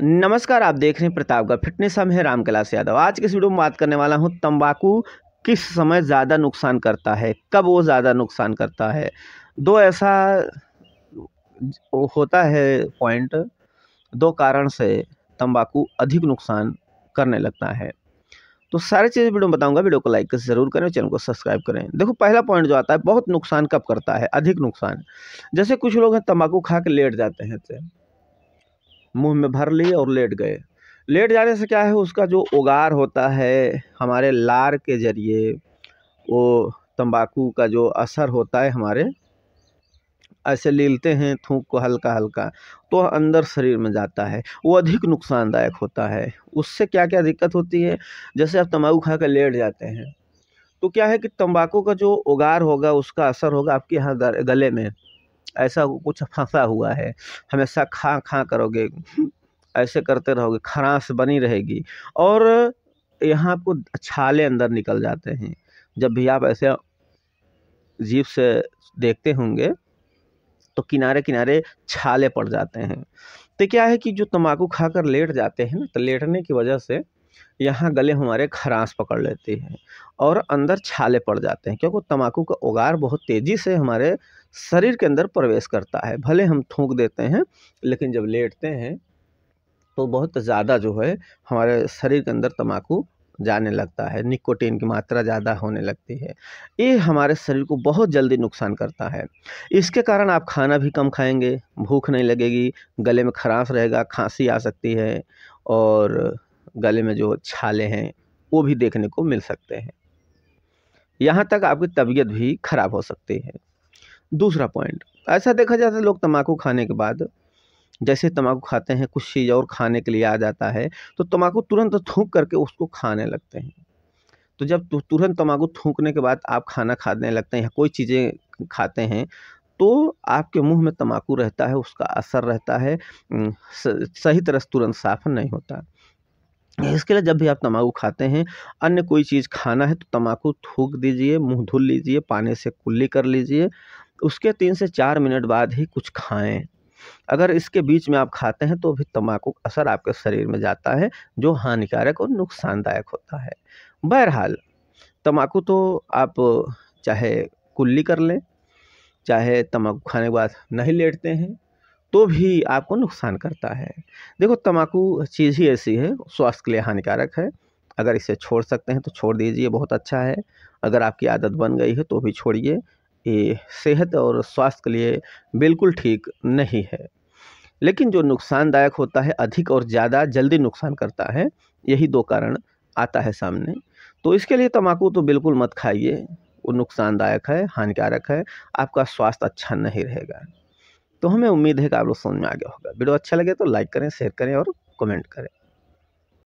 नमस्कार आप देख रहे हैं प्रतापगढ़ फिटनेस हम है राम कैलाश यादव आज के इस वीडियो में बात करने वाला हूँ तंबाकू किस समय ज़्यादा नुकसान करता है कब वो ज़्यादा नुकसान करता है दो ऐसा होता है पॉइंट दो कारण से तंबाकू अधिक नुकसान करने लगता है तो सारी चीज़ें वीडियो में बताऊँगा वीडियो को लाइक ज़रूर करें चैनल को सब्सक्राइब करें देखो पहला पॉइंट जो आता है बहुत नुकसान कब करता है अधिक नुकसान जैसे कुछ लोग हैं तम्बाकू खा के लेट जाते हैं तो मुंह में भर ली और लेट गए लेट जाने से क्या है उसका जो उगार होता है हमारे लार के ज़रिए वो तंबाकू का जो असर होता है हमारे ऐसे लीलते हैं थूक को हल्का हल्का तो अंदर शरीर में जाता है वो अधिक नुकसानदायक होता है उससे क्या क्या दिक्कत होती है जैसे आप तम्बाकू खा कर लेट जाते हैं तो क्या है कि तंबाकू का जो उगार होगा उसका असर होगा आपके यहाँ गले में ऐसा कुछ फंसा हुआ है हमेशा खा खा करोगे ऐसे करते रहोगे खराश बनी रहेगी और यहाँ आपको छाले अंदर निकल जाते हैं जब भी आप ऐसे जीप से देखते होंगे तो किनारे किनारे छाले पड़ जाते हैं तो क्या है कि जो तम्बाकू खाकर लेट जाते हैं ना तो लेटने की वजह से यहाँ गले हमारे खरास पकड़ लेती है और अंदर छाले पड़ जाते हैं क्योंकि तम्बाकू का उगार बहुत तेज़ी से हमारे शरीर के अंदर प्रवेश करता है भले हम थूक देते हैं लेकिन जब लेटते हैं तो बहुत ज़्यादा जो है हमारे शरीर के अंदर तम्बाकू जाने लगता है निकोटीन की मात्रा ज़्यादा होने लगती है ये हमारे शरीर को बहुत जल्दी नुकसान करता है इसके कारण आप खाना भी कम खाएंगे भूख नहीं लगेगी गले में खराश रहेगा खांसी आ सकती है और गले में जो छाले हैं वो भी देखने को मिल सकते हैं यहाँ तक आपकी तबीयत भी खराब हो सकती है दूसरा पॉइंट ऐसा देखा जाता है लोग तम्बाकू खाने के बाद जैसे तम्बाकू खाते हैं कुछ चीज़ और खाने के लिए आ जाता है तो तम्बाकू तुरंत थूक करके उसको खाने लगते हैं तो जब तुरंत तम्बाकू थूकने के बाद आप खाना खाने लगते हैं कोई चीज़ें खाते हैं तो आपके मुंह में तम्बाकू रहता है उसका असर रहता है सही तरह से तुरंत साफ नहीं होता इसके लिए जब भी आप तम्बाकू खाते हैं अन्य कोई चीज़ खाना है तो तम्बाकू थूक दीजिए मुँह धुल लीजिए पानी से कुल्ली कर लीजिए उसके तीन से चार मिनट बाद ही कुछ खाएं अगर इसके बीच में आप खाते हैं तो भी तम्बाकू का असर आपके शरीर में जाता है जो हानिकारक और नुकसानदायक होता है बहरहाल तम्बाकू तो आप चाहे कुल्ली कर लें चाहे तम्बाकू खाने के बाद नहीं लेटते हैं तो भी आपको नुकसान करता है देखो तम्बाकू चीज़ ही ऐसी है स्वास्थ्य के लिए हानिकारक है अगर इसे छोड़ सकते हैं तो छोड़ दीजिए बहुत अच्छा है अगर आपकी आदत बन गई है तो भी छोड़िए ये सेहत और स्वास्थ्य के लिए बिल्कुल ठीक नहीं है लेकिन जो नुकसानदायक होता है अधिक और ज़्यादा जल्दी नुकसान करता है यही दो कारण आता है सामने तो इसके लिए तम्बाकू तो बिल्कुल मत खाइए वो नुकसानदायक है हानिकारक है आपका स्वास्थ्य अच्छा नहीं रहेगा तो हमें उम्मीद है कि आप लोग समझ में आ गया होगा वीडियो अच्छा लगे तो लाइक करें शेयर करें और कमेंट करें